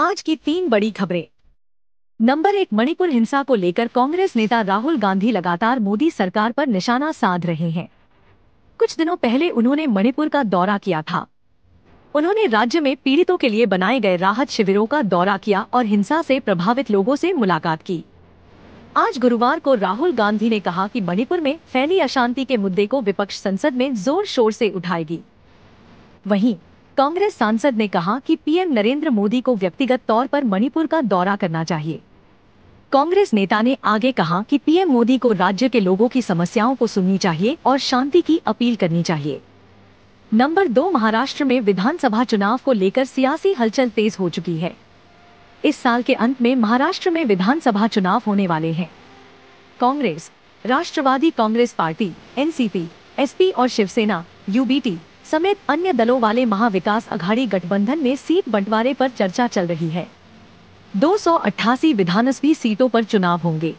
आज की तीन बड़ी खबरें नंबर एक मणिपुर हिंसा को लेकर कांग्रेस नेता राहुल गांधी लगातार मोदी सरकार पर निशाना साध रहे हैं कुछ दिनों पहले उन्होंने मणिपुर का दौरा किया था उन्होंने राज्य में पीड़ितों के लिए बनाए गए राहत शिविरों का दौरा किया और हिंसा से प्रभावित लोगों से मुलाकात की आज गुरुवार को राहुल गांधी ने कहा कि मणिपुर में फैली अशांति के मुद्दे को विपक्ष संसद में जोर शोर से उठाएगी वहीं कांग्रेस सांसद ने कहा कि पीएम नरेंद्र मोदी को व्यक्तिगत तौर पर मणिपुर का दौरा करना चाहिए कांग्रेस नेता ने आगे कहा कि पीएम मोदी को राज्य के लोगों की समस्याओं को सुननी चाहिए और शांति की अपील करनी चाहिए नंबर दो महाराष्ट्र में विधानसभा चुनाव को लेकर सियासी हलचल तेज हो चुकी है इस साल के अंत में महाराष्ट्र में विधानसभा चुनाव होने वाले हैं कांग्रेस राष्ट्रवादी कांग्रेस पार्टी एनसीपी एसपी और शिवसेना यूबीटी समेत अन्य दलों वाले महाविकास अघाड़ी गठबंधन में सीट बंटवारे पर चर्चा चल रही है दो सौ विधानसभा सीटों पर चुनाव होंगे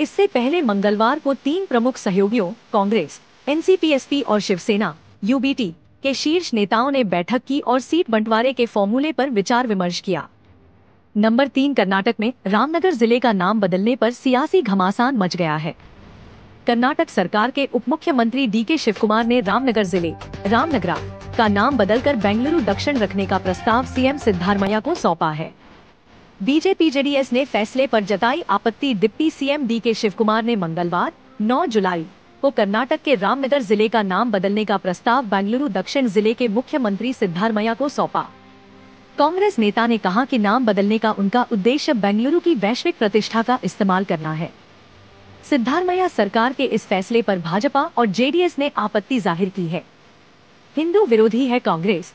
इससे पहले मंगलवार को तीन प्रमुख सहयोगियों कांग्रेस एनसीपीएसपी और शिवसेना यूबीटी के शीर्ष नेताओं ने बैठक की और सीट बंटवारे के फॉर्मूले पर विचार विमर्श किया नंबर तीन कर्नाटक में रामनगर जिले का नाम बदलने पर सियासी घमासान मच गया है कर्नाटक सरकार के उप मुख्यमंत्री डी के शिव कुमार ने रामनगर जिले रामनगरा का नाम बदलकर बेंगलुरु दक्षिण रखने का प्रस्ताव सीएम सिद्धारमैया को सौंपा है बीजेपी जेडीएस ने फैसले पर जताई आपत्ति डिप्टी सीएम डी के शिव कुमार ने मंगलवार 9 जुलाई को कर्नाटक के रामनगर जिले का नाम बदलने का प्रस्ताव बेंगलुरु दक्षिण जिले के मुख्यमंत्री सिद्धारमैया को सौंपा कांग्रेस नेता ने कहा कि नाम बदलने का उनका उद्देश्य बेंगलुरु की वैश्विक प्रतिष्ठा का इस्तेमाल करना है सिद्धारमैया सरकार के इस फैसले पर भाजपा और जेडीएस ने आपत्ति जाहिर की है हिंदू विरोधी है कांग्रेस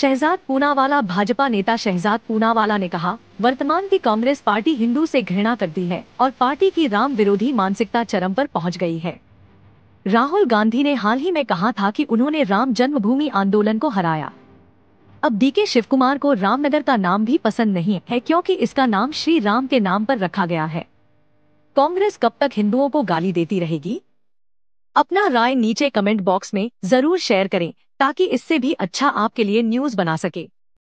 शहजाद पूनावाला भाजपा नेता शहजाद पूनावाला ने कहा वर्तमान की कांग्रेस पार्टी हिंदू से घृणा करती है और पार्टी की राम विरोधी मानसिकता चरम पर पहुंच गई है राहुल गांधी ने हाल ही में कहा था कि उन्होंने राम जन्मभूमि आंदोलन को हराया अब डीके शिवकुमार को रामनगर का नाम भी पसंद नहीं है क्योंकि इसका नाम श्री राम के नाम पर रखा गया है कांग्रेस कब तक हिंदुओं को गाली देती रहेगी अपना राय नीचे कमेंट बॉक्स में जरूर शेयर करें ताकि इससे भी अच्छा आपके लिए न्यूज बना सके